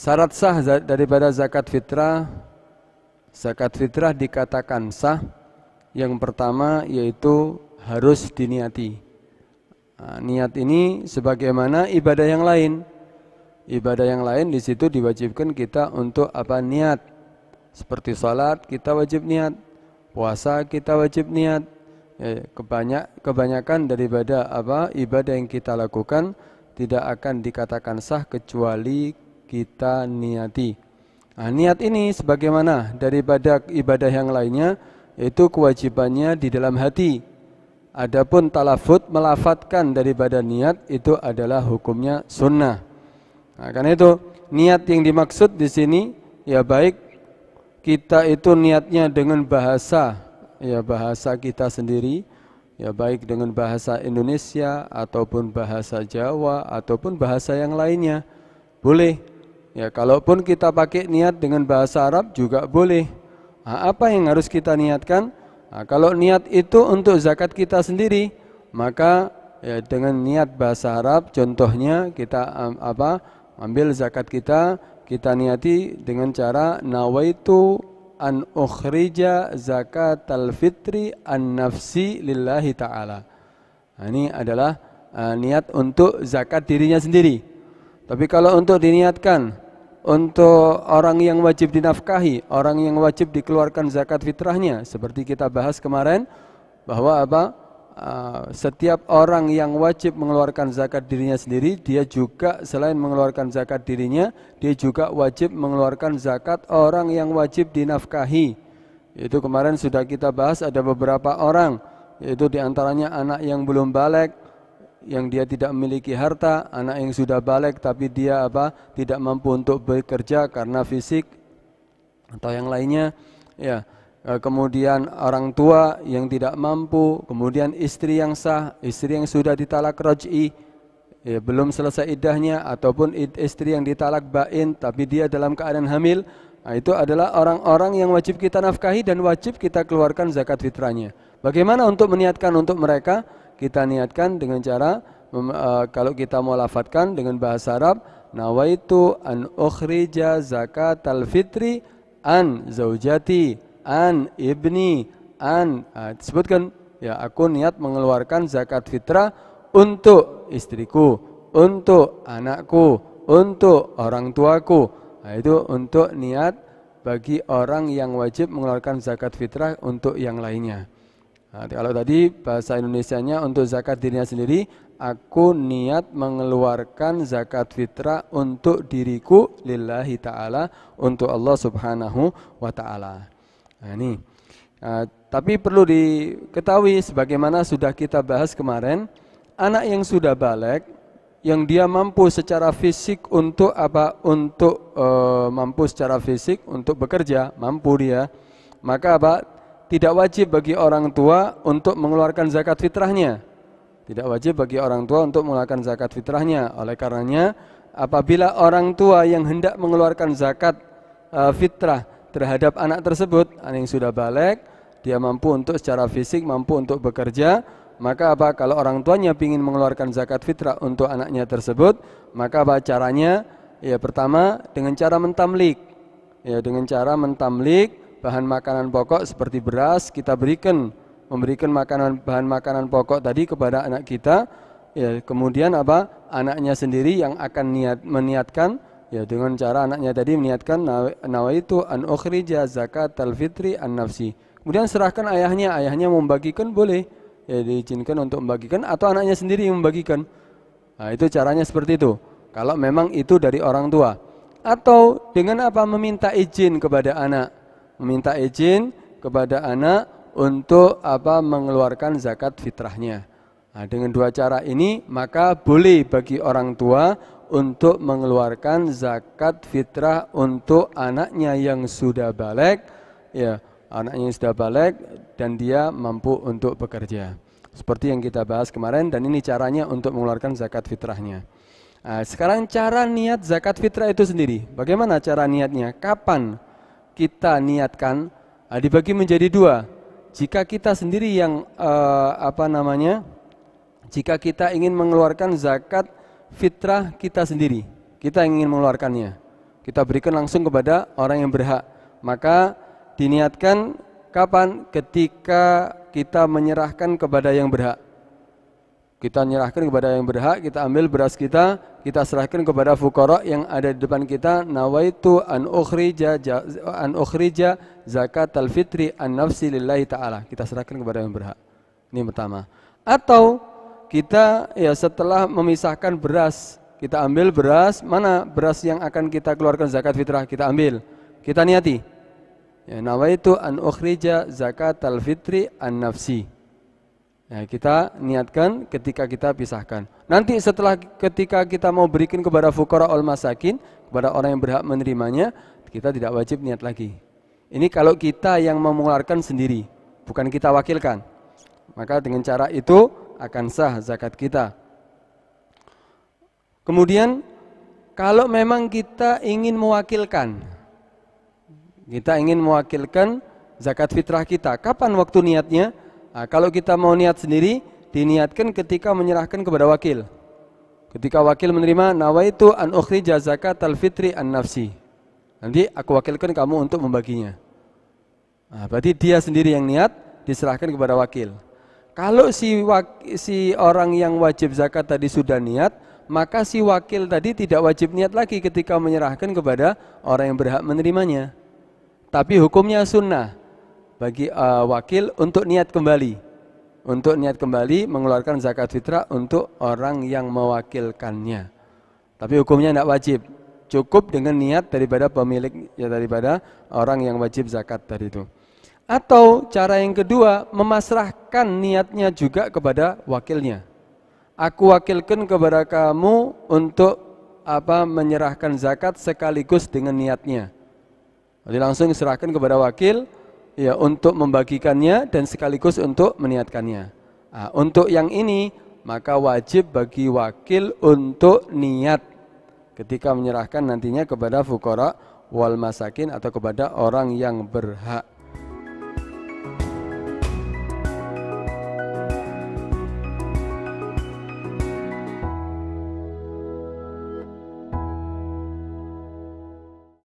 Syarat sah daripada zakat fitrah Zakat fitrah dikatakan sah Yang pertama yaitu harus diniati nah, Niat ini sebagaimana ibadah yang lain Ibadah yang lain di situ diwajibkan kita untuk apa niat Seperti sholat kita wajib niat Puasa kita wajib niat eh, kebanyak kebanyakan daripada apa ibadah yang kita lakukan tidak akan dikatakan sah kecuali kita niati. Nah, niat ini sebagaimana daripada ibadah yang lainnya itu kewajibannya di dalam hati. Adapun talafut melafatkan daripada niat itu adalah hukumnya sunnah. Nah, karena itu niat yang dimaksud di sini ya baik kita itu niatnya dengan bahasa ya bahasa kita sendiri ya baik dengan bahasa Indonesia ataupun bahasa Jawa ataupun bahasa yang lainnya boleh Ya, kalaupun kita pakai niat dengan bahasa Arab juga boleh. Nah, apa yang harus kita niatkan? Nah, kalau niat itu untuk zakat kita sendiri, maka ya, dengan niat bahasa Arab, contohnya kita um, apa? Ambil zakat kita, kita niati dengan cara nawaitu an ukhrija zakat al fitri an nafsi lillahi taala. Nah, ini adalah uh, niat untuk zakat dirinya sendiri. Tapi kalau untuk diniatkan untuk orang yang wajib dinafkahi, orang yang wajib dikeluarkan zakat fitrahnya, seperti kita bahas kemarin bahwa apa? Ah, setiap orang yang wajib mengeluarkan zakat dirinya sendiri, dia juga selain mengeluarkan zakat dirinya, dia juga wajib mengeluarkan zakat orang yang wajib dinafkahi. Itu kemarin sudah kita bahas ada beberapa orang, yaitu diantaranya anak yang belum balik, yang dia tidak memiliki harta, anak yang sudah balik tapi dia apa tidak mampu untuk bekerja karena fisik atau yang lainnya, ya. Eh, kemudian orang tua yang tidak mampu, kemudian istri yang sah, istri yang sudah ditalak roj'i, ya, belum selesai idahnya, ataupun istri yang ditalak bain tapi dia dalam keadaan hamil, nah, itu adalah orang-orang yang wajib kita nafkahi dan wajib kita keluarkan zakat fitrahnya. Bagaimana untuk meniatkan untuk mereka? kita niatkan dengan cara e, kalau kita mau lafadkan dengan bahasa Arab nawaitu an ukhrija al fitri an zaujati an ibni an disebutkan e, ya aku niat mengeluarkan zakat fitrah untuk istriku untuk anakku untuk orang tuaku nah, itu untuk niat bagi orang yang wajib mengeluarkan zakat fitrah untuk yang lainnya Nah, kalau tadi bahasa Indonesianya untuk zakat dirinya sendiri, aku niat mengeluarkan zakat fitrah untuk diriku lillahi taala untuk Allah Subhanahu wa taala. Nah, ini. Nah, tapi perlu diketahui sebagaimana sudah kita bahas kemarin, anak yang sudah balik yang dia mampu secara fisik untuk apa untuk e, mampu secara fisik untuk bekerja mampu dia maka apa tidak wajib bagi orang tua untuk mengeluarkan zakat fitrahnya. Tidak wajib bagi orang tua untuk mengeluarkan zakat fitrahnya. Oleh karenanya, apabila orang tua yang hendak mengeluarkan zakat e, fitrah terhadap anak tersebut, anak yang sudah balik, dia mampu untuk secara fisik, mampu untuk bekerja, maka apa kalau orang tuanya ingin mengeluarkan zakat fitrah untuk anaknya tersebut, maka apa caranya? Ya pertama dengan cara mentamlik. Ya dengan cara mentamlik bahan makanan pokok seperti beras kita berikan memberikan makanan bahan makanan pokok tadi kepada anak kita ya kemudian apa anaknya sendiri yang akan niat meniatkan ya dengan cara anaknya tadi meniatkan itu an ukhrija zakat al fitri an nafsi kemudian serahkan ayahnya ayahnya membagikan boleh ya diizinkan untuk membagikan atau anaknya sendiri yang membagikan nah itu caranya seperti itu kalau memang itu dari orang tua atau dengan apa meminta izin kepada anak meminta izin kepada anak untuk apa mengeluarkan zakat fitrahnya. Nah, dengan dua cara ini maka boleh bagi orang tua untuk mengeluarkan zakat fitrah untuk anaknya yang sudah balik ya anaknya yang sudah balik dan dia mampu untuk bekerja. Seperti yang kita bahas kemarin dan ini caranya untuk mengeluarkan zakat fitrahnya. Nah, sekarang cara niat zakat fitrah itu sendiri. Bagaimana cara niatnya? Kapan? kita niatkan ah, dibagi menjadi dua. Jika kita sendiri yang eh, apa namanya, jika kita ingin mengeluarkan zakat fitrah kita sendiri, kita ingin mengeluarkannya, kita berikan langsung kepada orang yang berhak. Maka diniatkan kapan? Ketika kita menyerahkan kepada yang berhak. Kita nyerahkan kepada yang berhak, kita ambil beras kita, kita serahkan kepada fukara yang ada di depan kita. Nawaitu an ukhrija an ukhrija zakat al fitri an nafsi lillahi taala. Kita serahkan kepada yang berhak. Ini pertama. Atau kita ya setelah memisahkan beras, kita ambil beras mana beras yang akan kita keluarkan zakat fitrah kita ambil. Kita niati. Ya, nawaitu an ukhrija zakat al fitri an nafsi Ya, kita niatkan ketika kita pisahkan. Nanti setelah ketika kita mau berikan kepada fukara ul masakin, kepada orang yang berhak menerimanya, kita tidak wajib niat lagi. Ini kalau kita yang mengeluarkan sendiri, bukan kita wakilkan. Maka dengan cara itu akan sah zakat kita. Kemudian kalau memang kita ingin mewakilkan, kita ingin mewakilkan zakat fitrah kita, kapan waktu niatnya? Nah, kalau kita mau niat sendiri, diniatkan ketika menyerahkan kepada wakil. Ketika wakil menerima nawaitu an ukhrija zakatal fitri an nafsi. Nanti aku wakilkan kamu untuk membaginya. Nah, berarti dia sendiri yang niat diserahkan kepada wakil. Kalau si wak, si orang yang wajib zakat tadi sudah niat, maka si wakil tadi tidak wajib niat lagi ketika menyerahkan kepada orang yang berhak menerimanya. Tapi hukumnya sunnah bagi uh, wakil untuk niat kembali untuk niat kembali mengeluarkan zakat fitrah untuk orang yang mewakilkannya tapi hukumnya tidak wajib cukup dengan niat daripada pemilik ya daripada orang yang wajib zakat tadi itu atau cara yang kedua memasrahkan niatnya juga kepada wakilnya aku wakilkan kepada kamu untuk apa menyerahkan zakat sekaligus dengan niatnya jadi langsung serahkan kepada wakil ya untuk membagikannya dan sekaligus untuk meniatkannya. Nah, untuk yang ini maka wajib bagi wakil untuk niat ketika menyerahkan nantinya kepada fukara wal masakin atau kepada orang yang berhak.